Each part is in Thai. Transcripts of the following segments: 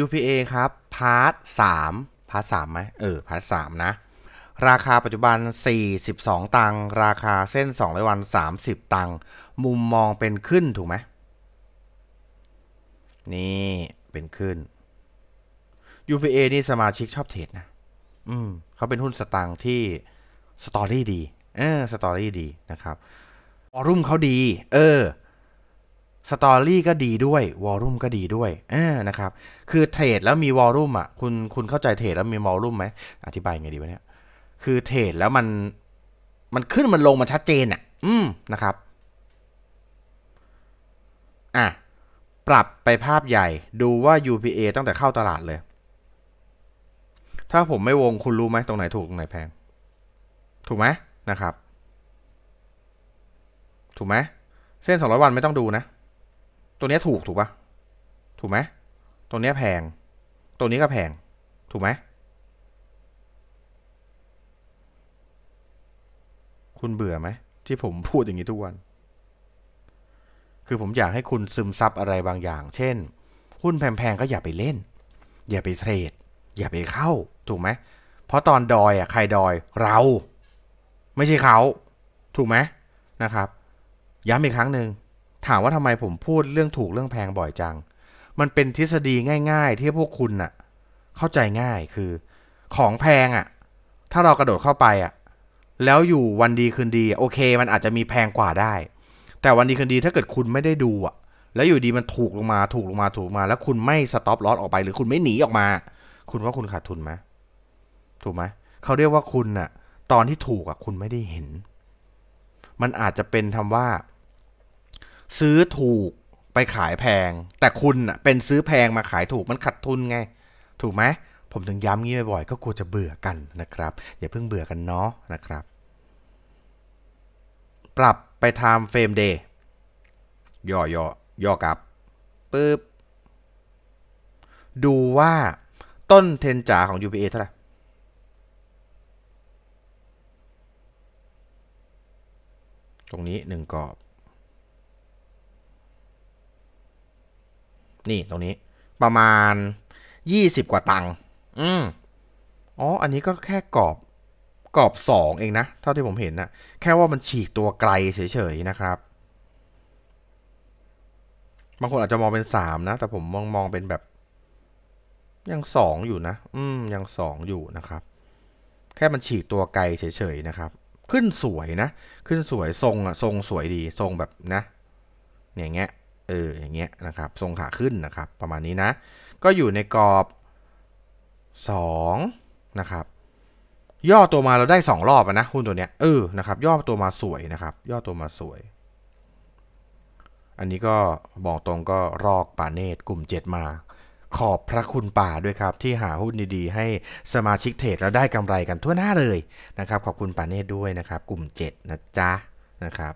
UPA ครับ พาร์ทสามพาร์ทสามไหมเออ พาร์ทสามนะ ราคาปัจจุบัน 42 ตังค์ ราคาเส้น2ร้ยวัน 30 ตังค์ มุมมองเป็นขึ้นถูกไหม นี่เป็นขึ้น UPA นี่สมาชิกชอบเทรดนะ อืม เขาเป็นหุ้นสตังค์ที่ สตอรี่ดี เออสตอรี่ดีนะครับ ออรุ่มเขาดี เออสตอรี่ก็ดีด้วยวอลลุ่มก็ดีด้วยนะครับ คือเทรดแล้วมีวอลลุ่มอ่ะคุณคุณเข้าใจเทรดแล้วมีวอลลุ่มไหม อธิบายไงดีวะเนี่ยคือเทรดแล้วมัน มันขึ้นมันลงมันชัดเจนอ่ะ อืมนะครับ อ่ะ ปรับไปภาพใหญ่ดูว่า UPA ตั้งแต่เข้าตลาดเลย ถ้าผมไม่วงคุณรู้ไหม ตรงไหนถูก ตรงไหนแพงถูกไหมนะครับ ถูกไหมเส้น200วันไม่ต้องดูนะตัวนี้ถูกถูกปะถูกไหมตัวนี้แพง ตัวนี้ก็แพง ถูกไหม คุณเบื่อไหมที่ผมพูดอย่างนี้ทุกวัน คือผมอยากให้คุณซึมซับอะไรบางอย่าง เช่น หุ้นแพงๆก็อย่าไปเล่น อย่าไปเทรด อย่าไปเข้า ถูกไหมเพราะตอนดอยอ่ะใครดอยเรา ไม่ใช่เขา ถูกไหมนะครับ ย้ำอีกครั้งหนึ่งถามว่าทำไมผมพูดเรื่องถูกเรื่องแพงบ่อยจัง มันเป็นทฤษฎีง่ายๆที่พวกคุณน่ะ เข้าใจง่าย คือ ของแพงอ่ะ ถ้าเรากระโดดเข้าไปอ่ะ แล้วอยู่วันดีคืนดี โอเค มันอาจจะมีแพงกว่าได้ แต่วันดีคืนดีถ้าเกิดคุณไม่ได้ดูอ่ะ แล้วอยู่ดีมันถูกลงมาถูกลงมาถูกมา แล้วคุณไม่สต็อปลอสออกไป หรือคุณไม่หนีออกมา คุณว่าคุณขาดทุนไหมถูกไหมเขาเรียกว่าคุณน่ะ ตอนที่ถูกอ่ะคุณไม่ได้เห็น มันอาจจะเป็นทำว่าซื้อถูกไปขายแพง แต่คุณอ่ะ เป็นซื้อแพงมาขายถูกมันขาดทุนไง ถูกไหมผมถึงย้ำงี้บ่อยๆ ก็กลัวจะเบื่อกันนะครับ อย่าเพิ่งเบื่อกันเนาะนะครับ ปรับไปไทม์เฟรมเดย์ย่อย่อย่อกับปึ๊บดูว่าต้นเทนจ่าของ UPA เท่าไหร่ตรงนี้หนึ่งกรอบนี่ตรงนี้ประมาณยี่สิบกว่าตังค์อืมอ๋อ อันนี้ก็แค่กรอบกรอบงเองนะเท่าที่ผมเห็นนะแค่ว่ามันฉีกตัวไกลเฉยๆนะครับบางคนอาจจะมองเป็นสามนะ แต่ผมมองมองเป็นแบบ ยังสองอยู่นะอืมยัง2อยู่นะครับ แค่มันฉีกตัวไกลเฉยๆนะครับ ขึ้นสวยนะ ขึ้นสวยทรงอะทรงสวยดีทรงแบบนะอย่างเงี้ยเอออย่างเงี้ยนะครับทรงขาขึ้นนะครับประมาณนี้นะ ก็อยู่ในกรอบ2นะครับย่อตัวมาเราได้ 2 รอบนะหุ้นตัวเนี้ยเออนะครับย่อตัวมาสวยนะครับย่อตัวมาสวย อันนี้ก็บอกตรงก็รอกป่าเนตกลุ่ม 7 มา ขอบพระคุณป่าด้วยครับ ที่หาหุ้นดีๆ ให้สมาชิกเทรดแล้วได้กำไรกันทั่วหน้าเลยนะครับ ขอบคุณป่าเนตด้วยนะครับ กลุ่ม 7 นะจ๊ะนะครับ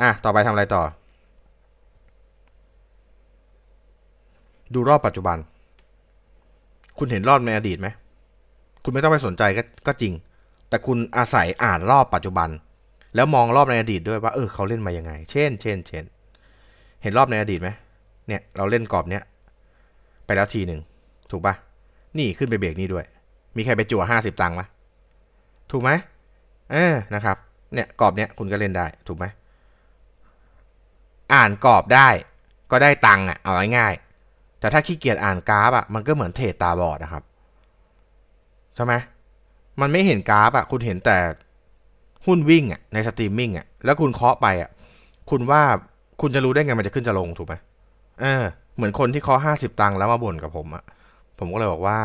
อ่ะต่อไปทำอะไรต่อดูรอบปัจจุบัน คุณเห็นรอบในอดีตไหมคุณไม่ต้องไปสนใจก็กจริง แต่คุณอาศัยอ่านรอบปัจจุบัน แล้วมองรอบในอดีตด้วยว่าเออเขาเล่นมายังไง เช่น เช่น เช่น เห็นรอบในอดีตไหม เนี่ย เราเล่นกรอบเนี้ยไปแล้วทีหนึ่งถูกปะนี่ขึ้นไปเบรกนี่ด้วย มีใครไปจั่วห้าสิบตังค์ปะถูกไหม เออนะครับ เนี่ยกรอบเนี้ยคุณก็เล่นได้ ถูกไหม อ่านกรอบได้ก็ได้ตังค์อ่ะเอาง่ายแต่ถ้าขี้เกียจอ่านกราฟอะ่ะ มันก็เหมือนเทรดตาบอดนะครับ ใช่ไหม มันไม่เห็นกราฟอะ่ะ คุณเห็นแต่หุ้นวิ่งอะ่ะในสตรีมมิ่งอ่ะ แล้วคุณเคาะไปอะ่ะ คุณว่าคุณจะรู้ได้ไงมันจะขึ้นจะลงถูกไหมเออ เหมือนคนที่เคาะห้าสิบตังค์แล้วมาบ่นกับผมอะ่ะ ผมก็เลยบอกว่า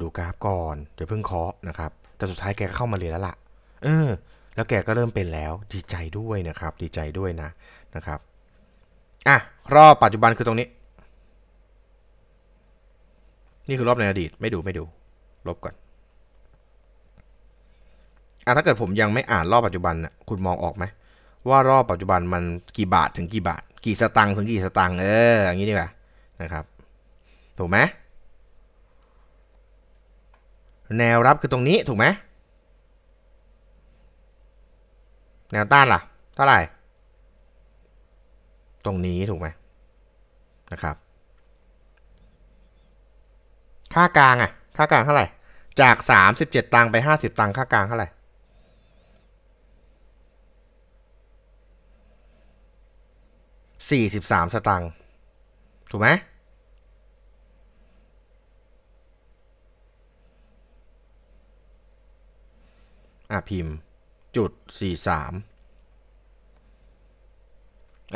ดูกราฟก่อน เดี๋ยวเพิ่งเคาะนะครับ แต่สุดท้ายแกเข้ามาเรียนแล้วละ่ะ เออ แล้วแกก็เริ่มเป็นแล้ว ดีใจด้วยนะครับ ดีใจด้วยนะนะครับ อ่ะ รอบปัจจุบันคือตรงนี้นี่คือรอบในอดีต ไม่ดูไม่ดู ลบก่อนอ่ะถ้าเกิดผมยังไม่อ่านรอบปัจจุบันน่ะคุณมองออกไหม ว่ารอบปัจจุบันมันกี่บาทถึงกี่บาท กี่สตังค์ถึงกี่สตังค์เอออย่างนี้ดีกว่านะครับ ถูกไหมแนวรับคือตรงนี้ถูกไหมแนวต้านล่ะเท่าไหร่ตรงนี้ถูกไหมนะครับค่ากลางอ่ะ ค่ากลางเท่าไหร่ จากสามสิบเจ็ดตังไปห้าสิบตังค่ากลางเท่าไหร่สี่สิบสามสตัง ถูกไหม อ่ะ พิมพ์จุดสี่สาม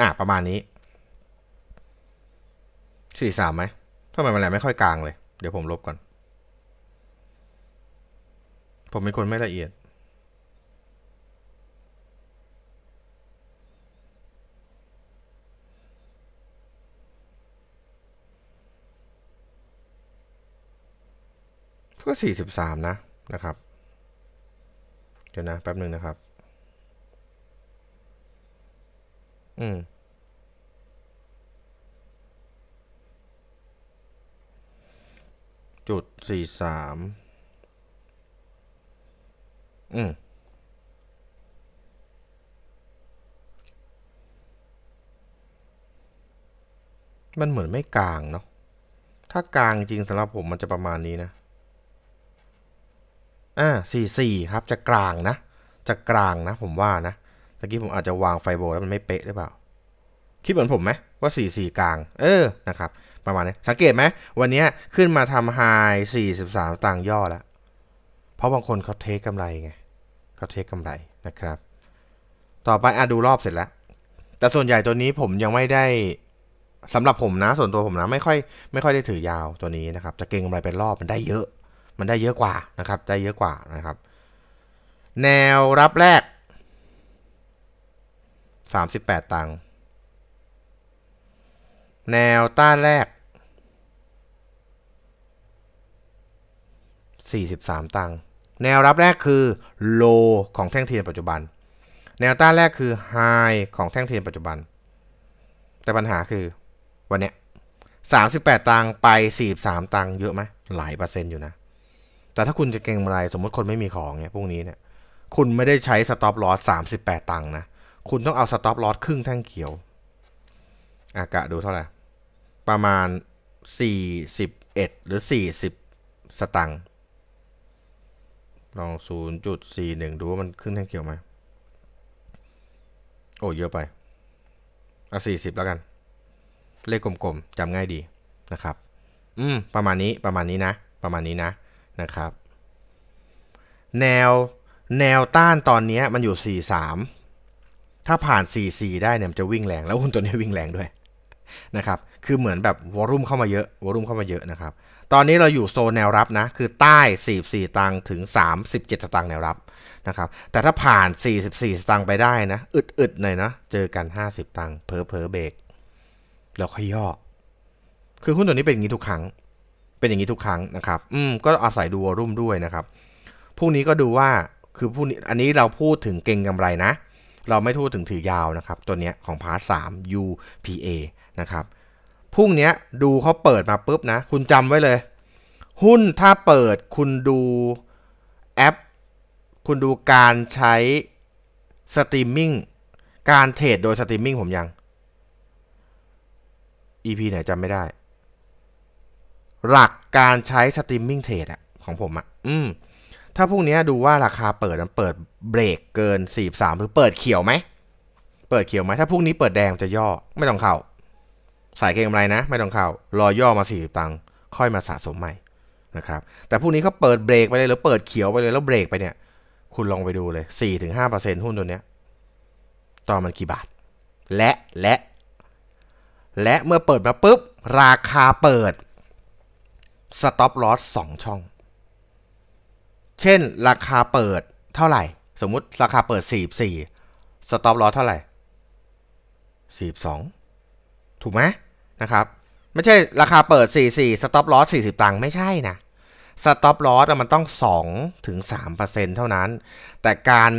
อ่ะ ประมาณนี้สี่สามไหมทำไมมันแหลไม่ค่อยกลางเลยเดี๋ยวผมลบก่อน ผมเป็นคนไม่ละเอียดก็ามนะนะครับ เดี๋ยวนะแป๊บหนึ่งนะครับ อืมจุดสี่สามอืมมันเหมือนไม่กลางเนาะ ถ้ากลางจริงสำหรับผมมันจะประมาณนี้นะ อ่าสี่สี่ครับจะกลางนะ จะกลางนะผมว่านะตะกี้ผมอาจจะวางไฟโบแล้วมันไม่เป๊ะหรือเปล่า คิดเหมือนผมไหมว่าสี่สี่กลาง เออนะครับประมาณนี้สังเกตไหมวันนี้ขึ้นมาทำไฮ 43ตังย่อแล้วเพราะบางคนเขาเทคกำไรไงเขาเทคกำไรนะครับต่อไปอ่ะดูรอบเสร็จแล้วแต่ส่วนใหญ่ตัวนี้ผมยังไม่ได้สำหรับผมนะส่วนตัวผมนะไม่ค่อย ไม่ค่อยได้ถือยาวตัวนี้นะครับ จะเก่งกำไรเป็นรอบมันได้เยอะ มันได้เยอะกว่านะครับ ได้เยอะกว่านะครับ แนวรับแรก 38 ตังค์แนวต้านแรก 43 ตังค์แนวรับแรกคือโลของแท่งเทียนปัจจุบัน แนวต้านแรกคือไฮของแท่งเทียนปัจจุบัน แต่ปัญหาคือ วันเนี้ย38 ตังค์ไป 43 ตังค์เยอะไหมหลายเปอร์เซ็นต์อยู่นะ แต่ถ้าคุณจะเก่งอะไรสมมติคนไม่มีของเนี่ยพวกนี้เนี่ยคุณไม่ได้ใช้สต็อปลอส38 ตังค์นะ คุณต้องเอาสต็อปลอสครึ่งแท่งเขียวอากะดูเท่าไหร่ประมาณ 41 หรือ 40 สตังค์ลอง 0.41 ดูว่ามันขึ้นแท่งเขียวไหม โอ้เยอะไป อ่ะ 40แล้วกัน เลขกลมๆจำง่ายดีนะครับ อืม ประมาณนี้ประมาณนี้นะ ประมาณนี้นะ นะครับ แนวแนวต้านตอนนี้มันอยู่ 43 ถ้าผ่าน 44 ได้เนี่ยมันจะวิ่งแรงแล้วหุ้นตัวนี้วิ่งแรงด้วย นะครับคือเหมือนแบบ วอลุ่มเข้ามาเยอะวอลุ่มเข้ามาเยอะนะครับ ตอนนี้เราอยู่โซนแนวรับนะ คือใต้ 44ตังถึง37สตังค์แนวรับนะครับ แต่ถ้าผ่าน 44สตังค์ไปได้นะ อึดๆหน่อยนะเจอกัน 50 ตังค์เพอเพอเบรกแล้วค่อยย่อคือหุ้นตัวนี้เป็นอย่างนี้ทุกครั้ง เป็นอย่างนี้ทุกครั้งนะครับ อืม ก็อาศัยดูวอลุ่มด้วยนะครับพรุ่งนี้ก็ดูว่าคือพรุ่งนี้อันนี้เราพูดถึงเก่งกำไรนะ เราไม่พูดถึงถือยาวนะครับ ตัวเนี้ยของพาร์ทสาม UPA นะครับพรุ่งนี้ดูเขาเปิดมาปุ๊บนะ คุณจำไว้เลย หุ้นถ้าเปิดคุณดูแอป คุณดูการใช้สตรีมมิ่งการเทรดโดยสตรีมมิ่งผมยัง EP ไหนจำไม่ได้ หลักการใช้สตรีมมิ่งเทรดอะของผมอะอืมถ้าพรุ่งนี้ดูว่าราคาเปิดมันเปิดเบรกเกิน 43 หรือเปิดเขียวไหมเปิดเขียวไหม ถ้าพรุ่งนี้เปิดแดงจะย่อไม่ต้องเข้าใส่เกงกำไรนะ ไม่ต้องเข้ารอย่อมา 40 ตังค์ค่อยมาสะสมใหม่นะครับ แต่พวกนี้เขาเปิดเบรกไปเลย หรือเปิดเขียวไปเลย แล้วเบรกไปเนี่ย คุณลองไปดูเลย 4-5%หุ้นตัวเนี้ยต่อมันกี่บาท และและ และเมื่อเปิดมาปุ๊บ ราคาเปิดสต็อปลอสสองช่อง เช่น ราคาเปิดเท่าไหร่ สมมุติราคาเปิด 44สต็อปลอสเท่าไหร่42ถูกไหมนะครับไม่ใช่ราคาเปิด 44 stop loss 40 ตังค์ไม่ใช่นะ stop loss มันต้อง 2 ถึง3%เท่านั้น แต่การ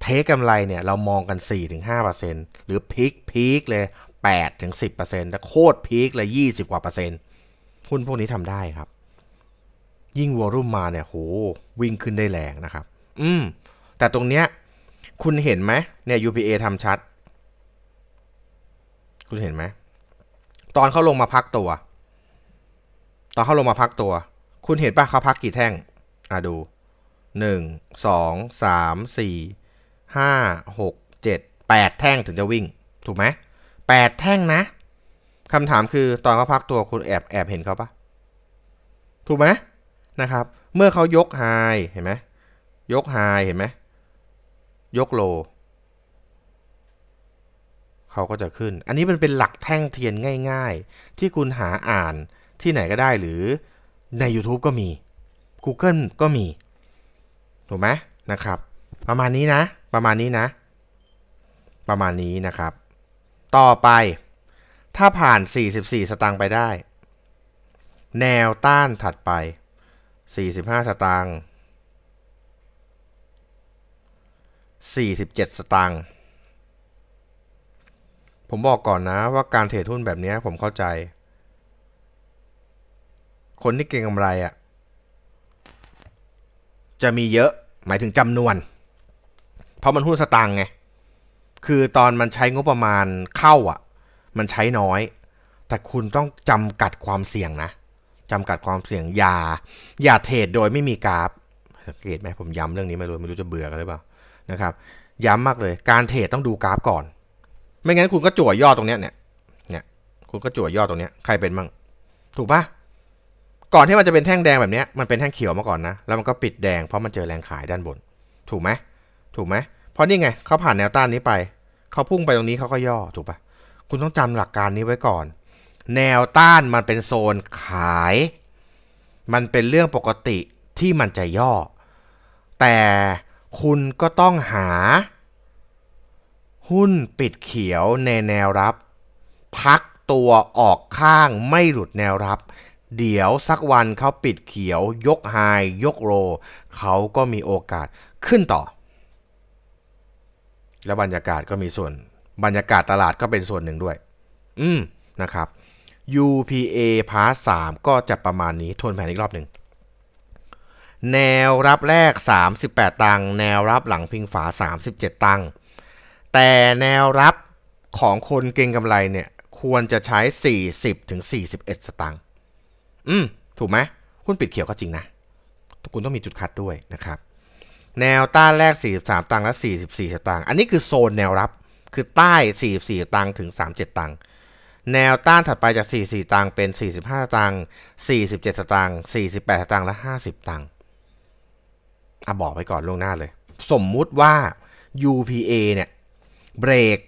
เทคกำไรเนี่ย เรามองกัน4ถึง5%หรือพีคพีคเลย8ถึง10%แต่โคตรพีคเลย 20 กว่าเปอร์เซ็นต์หุ้นพวกนี้ทำได้ครับ ยิ่งวอลุ่มมาเนี่ยโหวิ่งขึ้นได้แรงนะครับอืมแต่ตรงเนี้ยคุณเห็นไหมเนี่ย UPA ทำชัด คุณเห็นไหมตอนเขาลงมาพักตัว ตอนเขาลงมาพักตัว คุณเห็นปะเขาพักกี่แท่ง อ่ะ ดูหนึ่ง สอง สาม สี่ ห้า หก เจ็ด แปดแท่งถึงจะวิ่ง ถูกไหมแปดแท่งนะ คำถามคือตอนเขาพักตัวคุณแอบแอบเห็นเขาปะถูกไหมนะครับ เมื่อเขายกไฮ เห็นไหมยกไฮ เห็นไหม ยกโลเขาก็จะขึ้น อันนี้มันเป็นหลักแท่งเทียนง่ายๆ ที่คุณหาอ่านที่ไหนก็ได้หรือใน YouTube ก็มี Google ก็มี ถูกไหมนะครับ ประมาณนี้นะ ประมาณนี้นะ ประมาณนี้นะครับ ต่อไป ถ้าผ่าน 44 สตางค์ไปได้ แนวต้านถัดไป 45 สตางค์47 สตางค์ผมบอกก่อนนะว่าการเทรดหุ้นแบบนี้ผมเข้าใจ คนที่เก่งกำไรอะ่ะจะมีเยอะ หมายถึงจำนวน เพราะมันหุ้นสตางค์ไงคือตอนมันใช้งบประมาณเข้าอะ่ะ มันใช้น้อย แต่คุณต้องจำกัดความเสี่ยงนะจำกัดความเสี่ยง อย่า อย่าเทรดโดยไม่มีกราฟสังเกตไหมผมย้ำเรื่องนี้ไม่รู้ไม่รู้จะเบื่อกันหรือเปล่านะครับ ย้ำมากเลย การเทรดต้องดูกราฟก่อนไม่งั้นคุณก็จั่วยอดตรงเนี้ยเนี่ยเนี่ย คุณก็จั่วยอดตรงเนี้ยใครเป็นมั่ง ถูกปะก่อนที่มันจะเป็นแท่งแดงแบบเนี้ยมันเป็นแท่งเขียวมาก่อนนะ แล้วมันก็ปิดแดง เพราะมันเจอแรงขายด้านบน ถูกไหม ถูกไหมเพราะนี่ไงเขาผ่านแนวต้านนี้ไป เขาพุ่งไปตรงนี้เขาก็ย่อ ถูกปะ คุณต้องจำหลักการนี้ไว้ก่อน แนวต้านมันเป็นโซนขาย มันเป็นเรื่องปกติที่มันจะย่อ แต่คุณก็ต้องหาหุ้นปิดเขียวในแนวรับ พักตัวออกข้างไม่หลุดแนวรับ เดี๋ยวสักวันเขาปิดเขียว ยกไฮยกโรเขาก็มีโอกาสขึ้นต่อ และบรรยากาศก็มีส่วนบรรยากาศตลาดก็เป็นส่วนหนึ่งด้วย อืมนะครับ UPA พาร์ท3ก็จะประมาณนี้ทวนแผนอีกรอบหนึ่ง แนวรับแรก 38 ตังค์แนวรับหลังพิงฝา 37 ตังค์แต่แนวรับของคนเก่งกำไรเนี่ยควรจะใช้ 40 ถึง 41 สตังค์ อืม ถูกไหมหุ้นปิดเขียวก็จริงนะ คุณต้องมีจุดคัดด้วยนะครับ แนวต้านแรก 43ตังค์และ 44 สตางค์อันนี้คือโซนแนวรับคือใต้ 44ตังค์ถึง 37ตังค์แนวต้านถัดไปจาก 44ตังค์เป็น 45ตังค์47 สตางค์48สตางค์และ 50ตังค์อ่ะบอกไปก่อนล่วงหน้าเลย สมมุติว่า UPA เนี่ยเบรก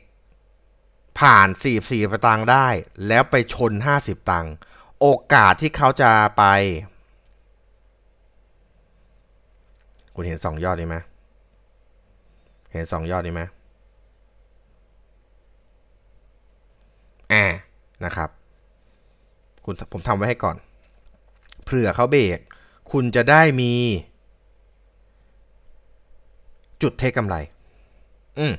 ผ่าน44ประตังได้ แล้วไปชน 50 ตังโอกาสที่เขาจะไป คุณเห็น 2 ยอดนี้ไหมเห็น 2 ยอดนี้ไหมแอะนะครับ คุณผมทำไว้ให้ก่อน เผื่อเขาเบรกคุณจะได้มี จุดเทคกำไร อืม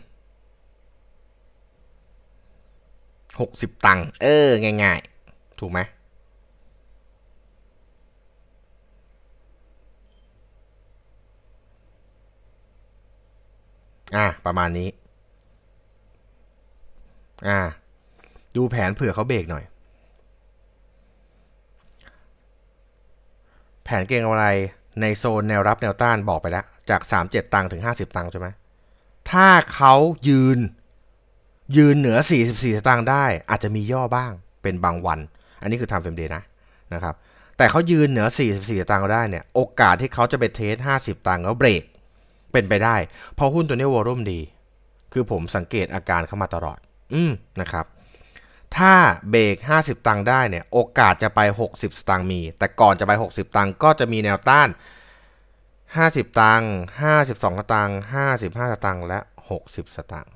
60 ตังค์เออ ง่าย ๆ ถูกไหมอ่าประมาณนี้ อ่าดูแผนเผื่อเขาเบรกหน่อย แผนเก่งอะไร ในโซนแนวรับแนวต้านบอกไปแล้ว จาก 37 ตังค์ถึง 50 ตังค์ใช่ไหมถ้าเขายืนยืนเหนือ 44 สตางค์ได้ อาจจะมีย่อบ้าง เป็นบางวัน อันนี้คือทำเฟรมเดย์นะ นะครับ แต่เขายืนเหนือ 44 สตางค์ได้ เนี่ย โอกาสที่เขาจะไปเทส 50 ตังค์แล้วเบรก เป็นไปได้ เพราะหุ้นตัวนี้วอลุ่มดี คือผมสังเกตอาการเข้ามาตลอด อืม นะครับ ถ้าเบรก 50 ตังค์ได้ เนี่ย โอกาสจะไป 60 สตางค์มี แต่ก่อนจะไป 60 ตังค์ก็จะมีแนวต้าน 50 ตังค์52สตางค์55สตางค์และ 60 สตางค์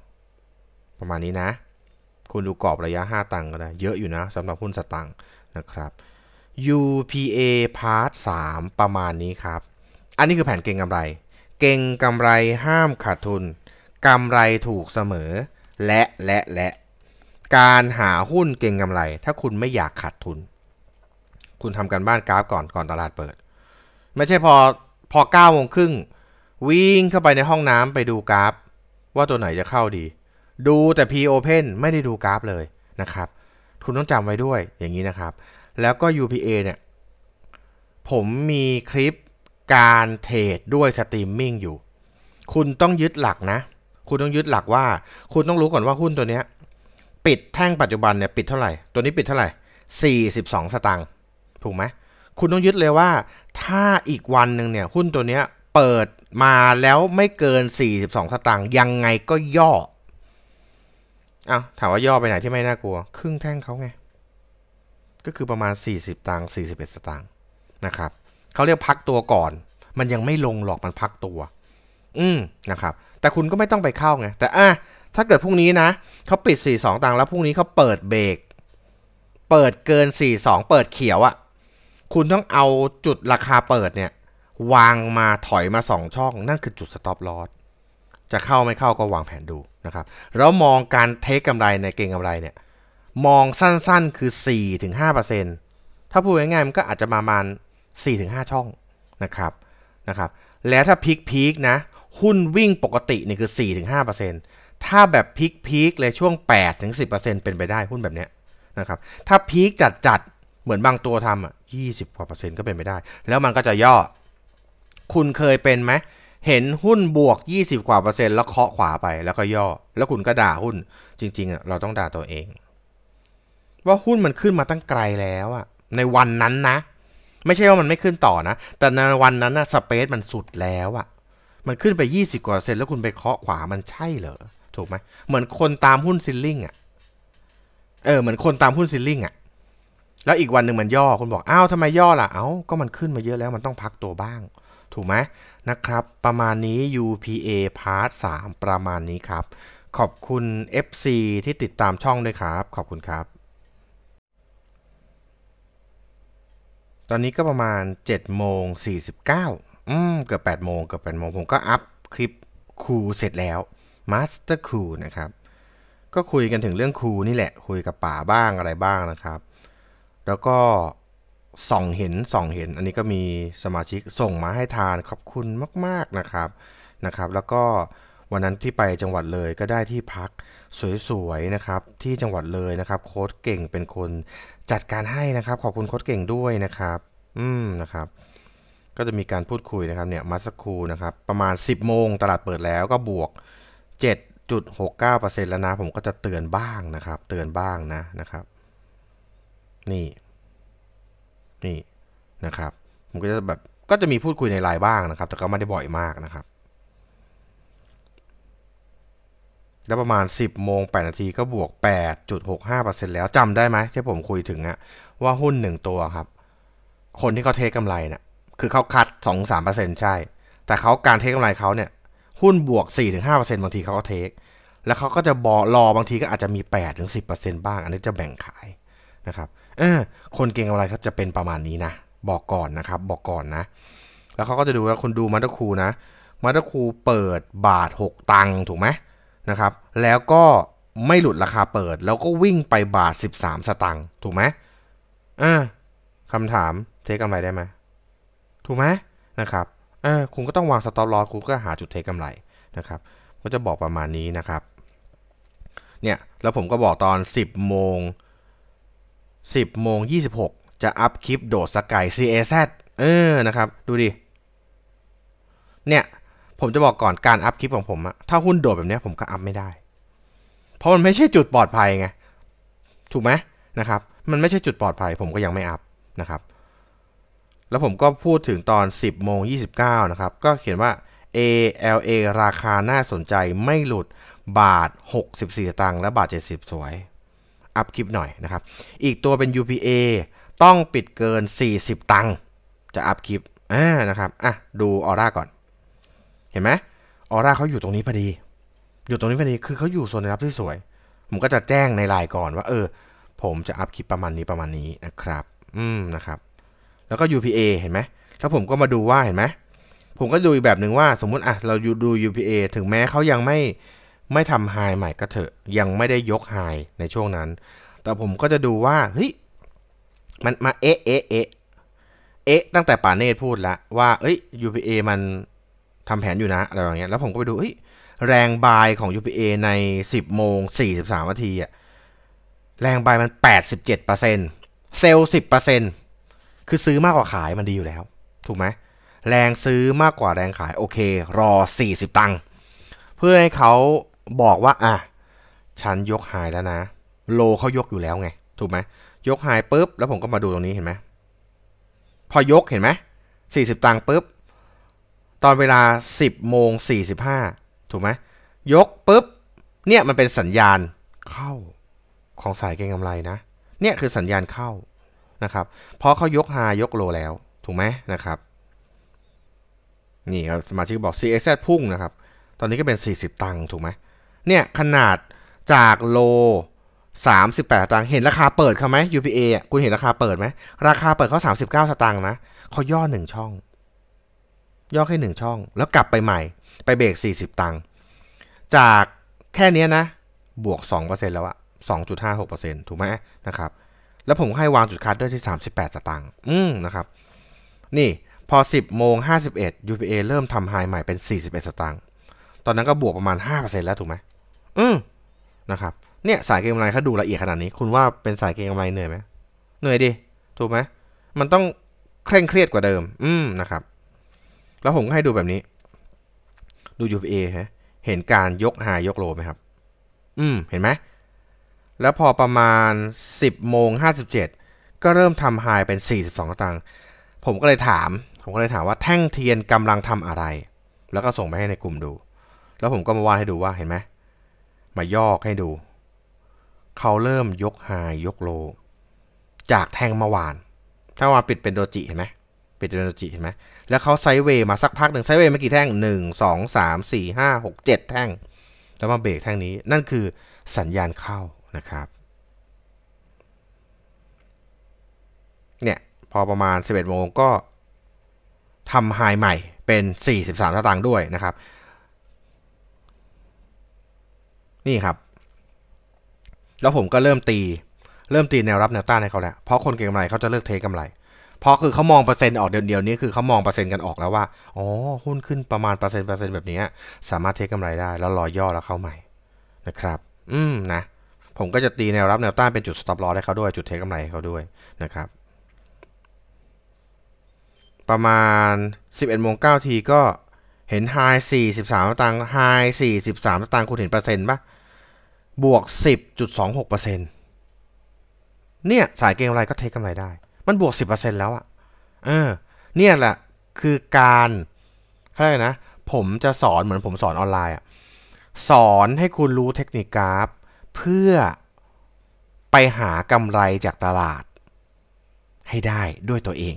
ประมาณนี้นะ คุณดูกรอบระยะ 5 ตังก็ได้ เยอะอยู่นะสำหรับหุ้นสตังนะครับ UPA Part 3 ประมาณนี้ครับ อันนี้คือแผนเก่งกำไร เก่งกำไรห้ามขาดทุน กำไรถูกเสมอ และ และ และ การหาหุ้นเก่งกำไร ถ้าคุณไม่อยากขาดทุน คุณทำกันบ้านกราฟก่อนก่อนตลาดเปิด ไม่ใช่พอ พอ9โมงครึ่ง วิ่งเข้าไปในห้องน้ำไปดูกราฟว่าตัวไหนจะเข้าดีดูแต่ P Open ไม่ได้ดูกราฟเลยนะครับ คุณต้องจำไว้ด้วยอย่างนี้นะครับ แล้วก็ UPA เนี่ย ผมมีคลิปการเทรดด้วยสตรีมมิ่งอยู่ คุณต้องยึดหลักนะ คุณต้องยึดหลักว่า คุณต้องรู้ก่อนว่าหุ้นตัวนี้ปิดแท่งปัจจุบันเนี่ยปิดเท่าไหร่ ตัวนี้ปิดเท่าไหร่ 42 สตางค์ถูกไหมคุณต้องยึดเลยว่า ถ้าอีกวันหนึ่งเนี่ยหุ้นตัวนี้เปิดมาแล้วไม่เกิน 42 สตางค์ยังไงก็ย่ออาถามว่าย่อไปไหนที่ไม่น่ากลัว ครึ่งแท่งเขาไง ก็คือประมาณ 40ตังค์41สตางค์นะครับเขาเรียกพักตัวก่อน มันยังไม่ลงหรอกมันพักตัว อืมนะครับ แต่คุณก็ไม่ต้องไปเข้าไงแต่อ่ะถ้าเกิดพรุ่งนี้นะเขาปิด42ตังค์แล้วพรุ่งนี้เขาเปิดเบรกเปิดเกิน42เปิดเขียวอะ่ะคุณต้องเอาจุดราคาเปิดเนี่ย วางมาถอยมา2ช่อง นั่นคือจุดสต็อปลอสจะเข้าไม่เข้าก็วางแผนดูนะครับเรามองการเทคกำไรในเก่งกำไรเนี่ยมองสั้นๆคือ 4-5%ถ้าพูดง่ายๆมันก็อาจจะประมาณ4-5 ช่องนะครับนะครับแล้วถ้าพีคพีคนะ หุ้นวิ่งปกตินี่คือ 4-5%ถ้าแบบพีคพีคเลยช่วง 8-10%เป็นไปได้หุ้นแบบเนี้ยนะครับถ้าพีคจัดจัดเหมือนบางตัวทำอ่ะ 20กว่าเปอร์เซ็นต์ก็เป็นไปได้ แล้วมันก็จะย่อคุณเคยเป็นไหมเห็นหุ้นบวก 20 กว่าเปอร์เซ็นต์แล้วเคาะขวาไป แล้วก็ย่อ แล้วคุณก็ด่าหุ้น จริง ๆอะเราต้องด่าตัวเอง ว่าหุ้นมันขึ้นมาตั้งไกลแล้วอะในวันนั้นนะ ไม่ใช่ว่ามันไม่ขึ้นต่อนะ แต่ในวันนั้นนะสเปซมันสุดแล้วอะมันขึ้นไป 20กว่าเปอร์เซ็นต์แล้วคุณไปเคาะขวามันใช่เหรอถูกไหมเหมือนคนตามหุ้นซิลลิงอะเออ เหมือนคนตามหุ้นซิลลิงอะแล้วอีกวันหนึ่งมันย่อคุณบอกอ้าวทำไมย่อล่ะเอ้าก็มันขึ้นมาเยอะแล้วมันต้องพักตัวบ้าง ถูกไหมนะครับ ประมาณนี้ UPA Part 3 ประมาณนี้ครับ ขอบคุณ FC ที่ติดตามช่องด้วยครับขอบคุณครับ ตอนนี้ก็ประมาณ 7 โมง 49อืมเกือบ8 โมงเกือบ8 โมง ผมก็อัพคลิปครูเสร็จแล้วมาสเตอร์ครูนะครับ ก็คุยกันถึงเรื่องครูนี่แหละ คุยกับป่าบ้างอะไรบ้างนะครับ แล้วก็ส่องเห็นส่องเห็น อันนี้ก็มีสมาชิกส่งมาให้ทาน ขอบคุณมาก ๆนะครับนะครับ แล้วก็วันนั้นที่ไปจังหวัดเลยก็ได้ที่พักสวย ๆ นะครับที่จังหวัดเลยนะครับ โค้ดเก่งเป็นคนจัดการให้นะครับ ขอบคุณโค้ดเก่งด้วยนะครับ อืมนะครับ ก็จะมีการพูดคุยนะครับ เนี่ยมาสักครูนะครับ ประมาณ 10โมงตลาดเปิดแล้วก็บวก 7.69%แล้วนะผมก็จะเตือนบ้างนะครับ เตือนบ้างนะนะครับ นี่นี่นะครับมันก็จะแบบก็จะมีพูดคุยในไลน์บ้างนะครับ แต่ก็ไม่ได้บ่อยมากนะครับ แล้วประมาณ 10 โมง 8 นาทีก็บวก 8.65%แล้วจำได้ไหมที่ผมคุยถึงอะว่าหุ้น 1 ตัวครับ คนที่เขาเทคกำไรเนะี่ยคือเขาคัด 2-3%ใช่ แต่เขาการเทคกำไรเขาเนี่ยหุ้นบวก 4-5%บางทีเขาก็เทคแล้วเขาก็จะบอรอบางทีก็อาจจะมี 8-10%บ้าง อันนี้จะแบ่งขายนะครับเออคนเก่งกำไรเขาจะเป็นประมาณนี้นะบอกก่อนนะครับ บอกก่อนนะ แล้วเขาก็จะดูว่าคนดูมาตะคูนะมาตะคูเปิดบาท6ตังค์ถูกไหมนะครับ แล้วก็ไม่หลุดราคาเปิด แล้วก็วิ่งไปบาท13 สตังค์ถูกไหมอ่าคำถามเทคกำไรได้ไหมถูกไหมนะครับอ่าคุณก็ต้องวางสต็อปลอสคุณก็หาจุดเทคกำไรนะครับ ก็จะบอกประมาณนี้นะครับ เนี่ยแล้วผมก็บอกตอน 10โมง10โมง26 จะอัพคลิปโดดสกาย CAZ เออ นะครับ ดูดิ เนี่ย ผมจะบอกก่อนการอัพคลิปของผมอะถ้าหุ้นโดดแบบนี้ผมก็อัพไม่ได้ เพราะมันไม่ใช่จุดปลอดภัยไง ถูกไหมนะครับ มันไม่ใช่จุดปลอดภัยผมก็ยังไม่อัพนะครับ แล้วผมก็พูดถึงตอน 10โมง29 นะครับ ก็เขียนว่า ALA ราคาน่าสนใจไม่หลุดบาท 64ตังค์และบาท70 สวยอัพคลิปหน่อยนะครับ อีกตัวเป็น UPA ต้องปิดเกิน 40 ตังค์จะอัพคลิปอ่านะครับ อ่ะดูออร่าก่อน เห็นไหมออร่าเขาอยู่ตรงนี้พอดีอยู่ตรงนี้พอดีคือเขาอยู่โซนรับที่สวยผมก็จะแจ้งในไลน์ก่อนว่าเออ ผมจะอัพคลิปประมาณนี้ประมาณนี้นะครับ อืมนะครับ แล้วก็ UPA เห็นไหมแล้วผมก็มาดูว่าเห็นไหมผมก็ดูอีกแบบหนึ่งว่าสมมุติอ่ะเราดู UPA ถึงแม้เขายังไม่ไม่ทำไฮใหม่ก็เถอะยังไม่ได้ยกไฮในช่วงนั้น แต่ผมก็จะดูว่า เฮ้ย มันมาเอ๊ะเอ๊ะเอ๊ะเอ๊ะ ตั้งแต่ป่าเนตพูดแล้วว่า เอ้ย UPA มันทำแผนอยู่นะ อะไรอย่างเงี้ยแล้วผมก็ไปดูเฮ้ยแรงบายของ UPA ใน 10 โมง 43นาทีอะแรงบายมัน 87%เซลล์ 10%คือซื้อมากกว่าขายมันดีอยู่แล้ว ถูกไหม แรงซื้อมากกว่าแรงขายโอเครอ 40 ตังค์เพื่อให้เขาบอกว่า อ่ะ ฉันยกหายแล้วนะ โลเขายกอยู่แล้วไง ถูกไหม ยกหายปุ๊บ แล้วผมก็มาดูตรงนี้เห็นไหม พอยกเห็นไหมสี่สิบตังค์ปุ๊บ ตอนเวลาสิบโมงสี่สิบห้าถูกไหม ยกปุ๊บ เนี่ยมันเป็นสัญญาณเข้าของสายเก็งกำไรนะ เนี่ยคือสัญญาณเข้านะครับเพราะเขายกหายกโลแล้ว ถูกไหมนะครับนี่สมาชิกบอก CSZ พุ่งนะครับ ตอนนี้ก็เป็น40ตังค์ถูกไหมเนี่ย ขนาดจากโล 38สตางค์ เห็นราคาเปิดเขาไหม UPA คุณเห็นราคาเปิดไหม ราคาเปิดเขา39 สตางค์นะเขาย่อหนึ่งช่อง ย่อแค่หนึ่งช่อง แล้วกลับไปใหม่ ไปเบรก40ตังค์ จากแค่นี้นะ บวก 2%แล้วอะ2.56%ถูกไหมนะครับ แล้วผมให้วางจุดคัดด้วยที่ 38 สตางค์ อืมนะครับ นี่ พอ 10 โมง 51 UPA เริ่มทำไฮใหม่เป็น41สตางค์ ตอนนั้นก็บวกประมาณ5%แล้วถูกไหมอืมนะครับ เนี่ยสายเกมกำไรเขาดูละเอียดขนาดนี้ คุณว่าเป็นสายเกมกำไรเหนื่อยไหมเหนื่อยดิ ถูกไหม มันต้องเคร่งเครียดกว่าเดิม อืมนะครับ แล้วผมก็ให้ดูแบบนี้ ดู UPA ฮะเห็นการยกหายกโลไหมครับ อืม เห็นไหม แล้วพอประมาณ 10โมง57 ก็เริ่มทำไฮเป็น 42ตังค์ผมก็เลยถาม ผมก็เลยถามว่าแท่งเทียนกำลังทำอะไร แล้วก็ส่งไปให้ในกลุ่มดู แล้วผมก็มาวาดให้ดูว่าเห็นไหมมายอกให้ดู เขาเริ่มยกไฮยกโล จากแทงมาหวาน ถ้าวานปิดเป็นโดจิเห็นไหม ปิดเป็นโดจิเห็นไหม แล้วเขาไซเวย์มาสักพักหนึ่งไซเวย์มากี่แท่งหนึ่งสองสามสี่ห้าหกเจ็ดแท่ง แล้วมาเบรกแท่งนี้ นั่นคือสัญญาณเข้านะครับ เนี่ย พอประมาณ 11โมงก็ทำไฮใหม่เป็น 43สตางค์ด้วยนะครับนี่ครับ แล้วผมก็เริ่มตี เริ่มตีแนวรับแนวต้านให้เขาแล้วเพราะคนเก็งกำไรเขาจะเลิกเทกำไร เพราะคือเขามองเปอร์เซ็นต์ออกเดียวๆนี้คือเขามองเปอร์เซ็นต์กันออกแล้วว่า อ๋อ หุ้นขึ้นประมาณเปอร์เซ็นต์เปอร์เซ็นต์แบบนี้ สามารถเทกำไรได้ แล้วรอย่อแล้วเข้าใหม่ นะครับ อืมนะ ผมก็จะตีแนวรับแนวต้านเป็นจุดสต็อปลอให้เขาด้วย จุดเทกำไรให้เขาด้วย นะครับ ประมาณ11โมง9ทีก็เห็นไฮ43สตางค์ไฮ43สตางค์คุณเห็นเปอร์เซ็นต์ปะบวก10.26%เนี่ยสายเกมอะไรก็เทคกำไรได้ มันบวก 10%แล้วอะ่ะเออเนี่ยแหละคือการเขาเรียกนะ ผมจะสอนเหมือนผมสอนออนไลน์อะ่ะสอนให้คุณรู้เทคนิคกราฟ เพื่อไปหากำไรจากตลาดให้ได้ด้วยตัวเอง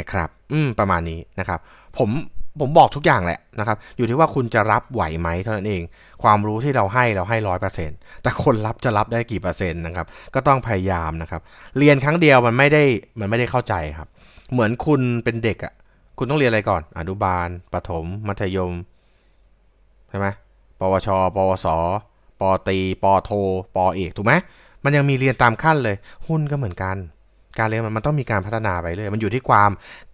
นะครับ อืมประมาณนี้นะครับ ผมผมบอกทุกอย่างแหละนะครับ อยู่ที่ว่าคุณจะรับไหวไหมเท่านั้นเอง ความรู้ที่เราให้เราให้ร้อยเปอร์เซ็นต์แต่คนรับจะรับได้กี่เปอร์เซ็นต์นะครับ ก็ต้องพยายามนะครับ เรียนครั้งเดียวมันไม่ได้ มันไม่ได้เข้าใจครับ เหมือนคุณเป็นเด็กอะ่ะ คุณต้องเรียนอะไรก่อนอนุบาลประถม มัธยม ใช่ไหมปวช ปวสปตีปโทปเอก ถูกไหม มันยังมีเรียนตามขั้นเลย หุ้นก็เหมือนกัน การเรียนมันต้องมีการพัฒนาไปเลย มันอยู่ที่ความ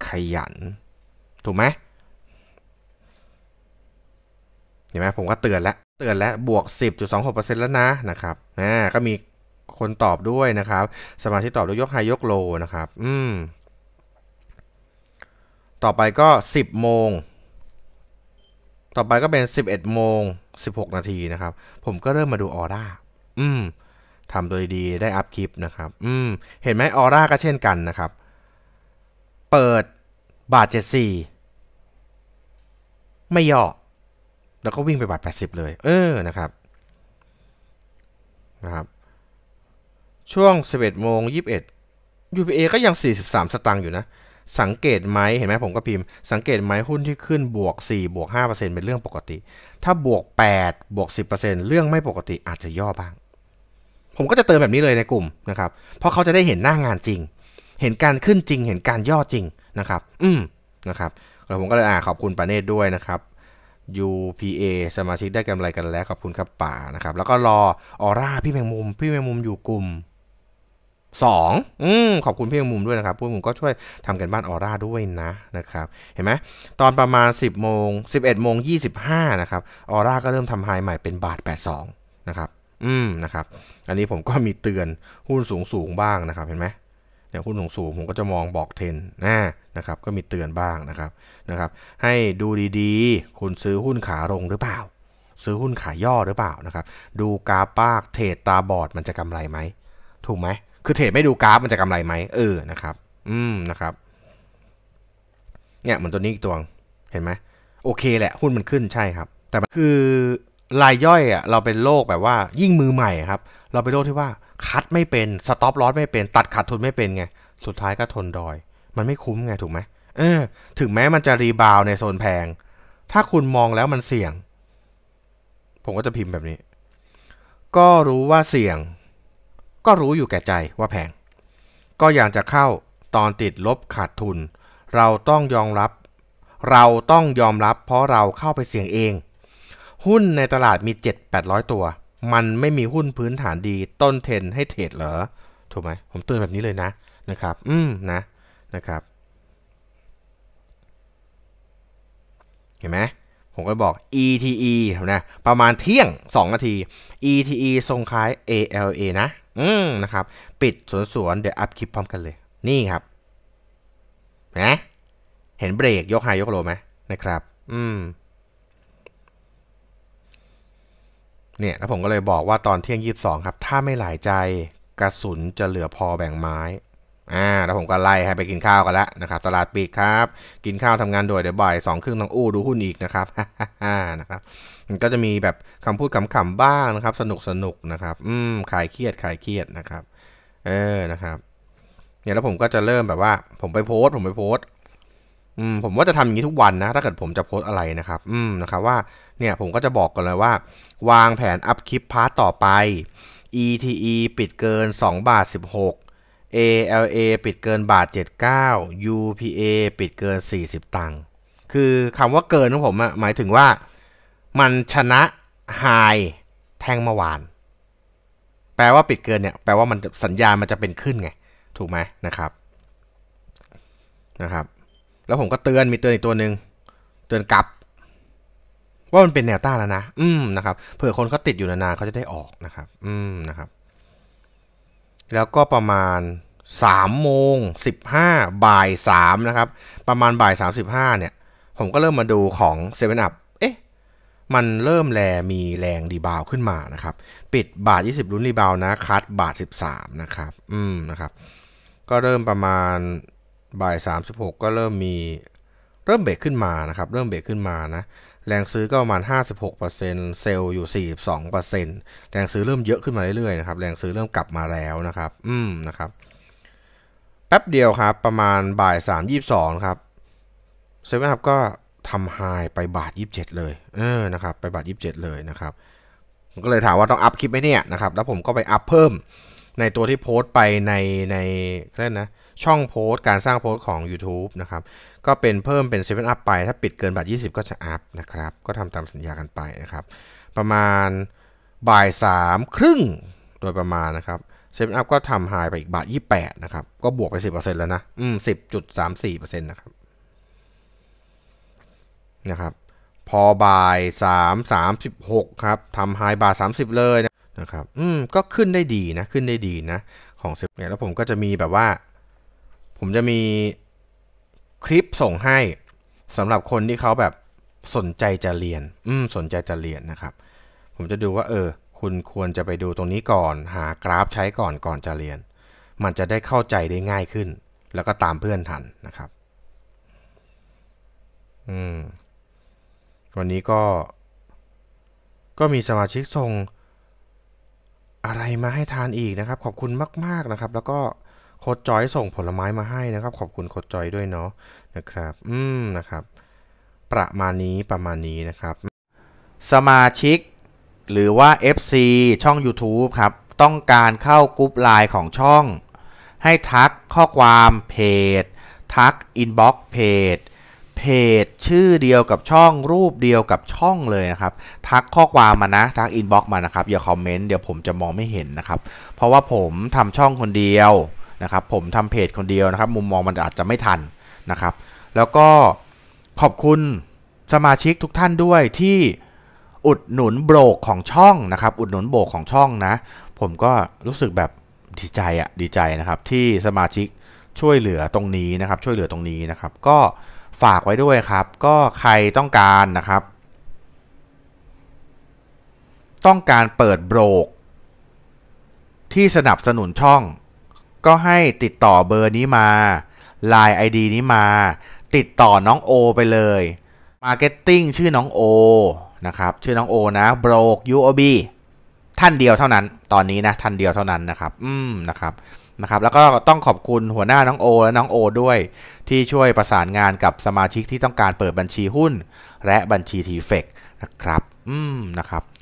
ขยัน ถูกไหมเห็นไหมผมก็เตือนแล้วเตือนแล้ว บวก 10.26%แล้วนะนะครับอ่าก็มีคนตอบด้วยนะครับ สมาชิกตอบด้วยยกไฮยกโลนะครับ อืมต่อไปก็ 10โมงต่อไปก็เป็น 11 โมง16 นาทีนะครับ ผมก็เริ่มมาดูออร่าอืมทำโดยดีได้อัพคลิปนะครับ อืมเห็นไหมออร่าก็เช่นกันนะครับ เปิดบาทเจ็ดสี่ไม่ย่อแล้วก็วิ่งไปบาท80 เลย เออ นะครับ นะครับ ช่วง 11 โมง21 UPA ก็ยัง 43 สตางค์อยู่นะ สังเกตไหมเห็นไหมผมก็พิมพ์ สังเกตไหมหุ้นที่ขึ้นบวก 4 บวก 5%เป็นเรื่องปกติ ถ้าบวก 8 บวก 10%เรื่องไม่ปกติอาจจะย่อบ้าง ผมก็จะเติมแบบนี้เลยในกลุ่มนะครับ เพราะเขาจะได้เห็นหน้างานจริง เห็นการขึ้นจริง เห็นการย่อจริงนะครับ อืมนะครับ แล้วผมก็เลยอ่าขอบคุณปาเนตด้วยนะครับ UPA สมาชิกได้กำไรกันแล้วขอบคุณครับป่านะครับ แล้วก็รอออร่าพี่แมงมุมพี่แมงมุมอยู่กลุ่มสองอืมขอบคุณพี่แมงมุมด้วยนะครับพี่แมงมุมก็ช่วยทำกันบ้านออร่าด้วยนะนะครับ เห็นไหมตอนประมาณ 10โมง11โมง25นะครับออร่าก็เริ่มทำไฮใหม่เป็นบาท82นะครับอืมนะครับ อันนี้ผมก็มีเตือนหุ้นสูงสูงบ้างนะครับ เห็นไหมเนี่ยหุ้นสูงสูงผมก็จะมองบอกเทนนะนะครับก็มีเตือนบ้างนะครับนะครับ ให้ดูดีๆ คุณซื้อหุ้นขาลงหรือเปล่า ซื้อหุ้นขาย่อหรือเปล่านะครับ ดูกราฟปากเทรดตาบอดมันจะกำไรไหม ถูกไหม คือเทรดไม่ดูกราฟมันจะกำไรไหมเออนะครับอืมนะครับเนี่ยเหมือนตัวนี้อีกตัวเห็นไหมโอเคแหละหุ้นมันขึ้นใช่ครับ แต่คือรายย่อยอ่ะเราเป็นโรคแบบว่า ยิ่งมือใหม่ครับเราเป็นโรคที่ว่าคัดไม่เป็นสต็อปลอสไม่เป็นตัดขาดทุนไม่เป็นไงสุดท้ายก็ทนดอยมันไม่คุ้มไง ถูกไหมเออ ถึงแม้มันจะรีบาวในโซนแพง ถ้าคุณมองแล้วมันเสี่ยง ผมก็จะพิมพ์แบบนี้ ก็รู้ว่าเสี่ยง ก็รู้อยู่แก่ใจว่าแพง ก็อยากจะเข้าตอนติดลบขาดทุน เราต้องยอมรับ เราต้องยอมรับเพราะเราเข้าไปเสี่ยงเอง หุ้นในตลาดมี7-800 ตัว มันไม่มีหุ้นพื้นฐานดีต้นเทนให้เทรดเหรอ ถูกไหม ผมเตือนแบบนี้เลยนะ นะครับ อืมนะนะครับ เห็นไหม ผมก็บอก ETE นะ ประมาณเที่ยง 2 นาที ETE ส่งคล้าย ALA นะ อืม นะครับ ปิดสวนสวนเดี๋ยวอัพคลิปพร้อมกันเลย นี่ครับนะเห็นเบรกยกไฮยกโลไหมนะครับ อืม เนี่ย แล้วผมก็เลยบอกว่าตอนเที่ยงยีบสองครับ ถ้าไม่หลายใจกระสุนจะเหลือพอแบ่งไม้อ่าแล้วผมก็ไล่ให้ไปกินข้าวกันแล้วนะครับตลาดปิดครับ กินข้าวทำงานโดยเดี๋ยวบ่ายสองครึ่งต้องอู้ดูหุ้นอีกนะครับนะครับมันก็จะมีแบบคำพูดขำๆบ้างนะครับสนุกสนุกนะครับ อืมคลายเครียดคลายเครียดนะครับ เออนะครับเนี่ยแล้วผมก็จะเริ่มแบบว่า ผมไปโพสต์ ผมไปโพสต์อืมผมว่าจะทำอย่างนี้ทุกวันนะ ถ้าเกิดผมจะโพสอะไรนะครับ อืมนะครับว่าเนี่ยผมก็จะบอกกันเลยว่า วางแผนอัพคลิปพาร์ตต่อไป ETE ปิดเกิน2บาท16 ALA ปิดเกินบาท79 UPA ปิดเกิน 40 ตังค์คือคำว่าเกินของผมอะหมายถึงว่ามันชนะไฮแท่งเมื่อวาน แปลว่าปิดเกินเนี่ย แปลว่ามันสัญญาณมันจะเป็นขึ้นไง ถูกไหมนะครับ นะครับ แล้วผมก็เตือนมีเตือนอีกตัวหนึ่งเตือนกลับว่ามันเป็นแนวต้านแล้วนะ อืมนะครับ เผื่อคนเขาติดอยู่นานๆเขาจะได้ออกนะครับ อืมนะครับแล้วก็ประมาณ3โมง15 บ่าย 3 นะครับ ประมาณบ่าย 35เนี่ย ผมก็เริ่มมาดูของ7 Up เอ๊ะมันเริ่มแลมีแรงดีบาวขึ้นมานะครับ ปิดบาท 20ลุ้นรีบาวนะคัดบาท13นะครับอืมนะครับ ก็เริ่มประมาณบ่าย36ก็เริ่มมีเริ่มเบรกขึ้นมานะครับ เริ่มเบรกขึ้นมานะแรงซื้อก็ประมาณ 56%เซลล์อยู่ 42%แรงซื้อเริ่มเยอะขึ้นมาเรื่อยๆนะครับแรงซื้อเริ่มกลับมาแล้วนะครับ อืมนะครับ แป๊บเดียวครับ ประมาณบ่าย3 22ครับเซเว่นครับก็ทำไฮไปบาท 27 เลย เออนะครับ ไปบาท 27 เลยนะครับก็เลยถามว่าต้องอัพคลิปไหมเนี่ยนะครับ แล้วผมก็ไปอัพเพิ่มในตัวที่โพสต์ไปในในเรียกนะ ช่องโพสต์การสร้างโพสต์ของ YouTube นะครับก็เป็นเพิ่มเป็น7ัพไป ถ้าปิดเกินบาท 20 ก็จะอัพนะครับ ก็ทำตามสัญญากันไปนะครับ ประมาณบ่ายสามครึ่งโดยประมาณนะครับเซฟอัพก็ทำหายไปอีกบาท 28นะครับก็บวกไป 10%แล้วนะอืม10.34%นะครับนะครับพอบ่าย 3 36 ครับทำหายบาท 30 เลยนะครับอืมก็ขึ้นได้ดีนะขึ้นได้ดีนะ ของเซฟเนี่ยแล้วผมก็จะมีแบบว่า ผมจะมีคลิปส่งให้สำหรับคนที่เขาแบบสนใจจะเรียน อืม สนใจจะเรียนนะครับ ผมจะดูว่า เออ คุณควรจะไปดูตรงนี้ก่อน หา กราฟใช้ก่อนก่อนจะเรียน มันจะได้เข้าใจได้ง่ายขึ้น แล้วก็ตามเพื่อนทันนะครับ อืม วันนี้ก็ก็มีสมาชิกส่งอะไรมาให้ทานอีกนะครับ ขอบคุณมาก ๆนะครับ แล้วก็โคดจอยส่งผลไม้มาให้นะครับ ขอบคุณโคดจอยด้วยเนาะนะครับอืมนะครับประมาณนี้ประมาณนี้นะครับ สมาชิก หรือว่า FC ช่อง YouTube ครับ ต้องการเข้ากรุ๊ปไลน์ของช่อง ให้ทักข้อความเพจทักอินบ็อกซ์เพจเพจชื่อเดียวกับช่องรูปเดียวกับช่องเลยนะครับ ทักข้อความมานะ ทักอินบ็อกซ์มานะครับ อย่าคอมเมนต์เดี๋ยวผมจะมองไม่เห็นนะครับ เพราะว่าผมทำช่องคนเดียวนะครับผมทำเพจคนเดียวนะครับ มุมมองมันอาจจะไม่ทันนะครับ แล้วก็ขอบคุณสมาชิกทุกท่านด้วยที่อุดหนุนโบรกของช่องนะครับ อุดหนุนโบรกของช่องนะผมก็รู้สึกแบบดีใจอะดีใจนะครับ ที่สมาชิกช่วยเหลือตรงนี้นะครับ ช่วยเหลือตรงนี้นะครับ ก็ฝากไว้ด้วยครับ ก็ใครต้องการนะครับ ต้องการเปิดโบรกที่สนับสนุนช่องก็ให้ติดต่อเบอร์นี้มา Line ID นี้มา ติดต่อน้องโอ ไปเลย Marketing ชื่อน้องโอนะครับ ชื่อน้องโอ นะ b r o k UOB ท่านเดียวเท่านั้นตอนนี้นะ ท่านเดียวเท่านั้นนะครับ อืมนะครับนะครับ แล้วก็ต้องขอบคุณหัวหน้าน้องโอและน้องโอ ด้วย ที่ช่วยประสานงานกับสมาชิกที่ต้องการเปิดบัญชีหุ้นและบัญชีทีเฟกนะครับ อืมนะครับ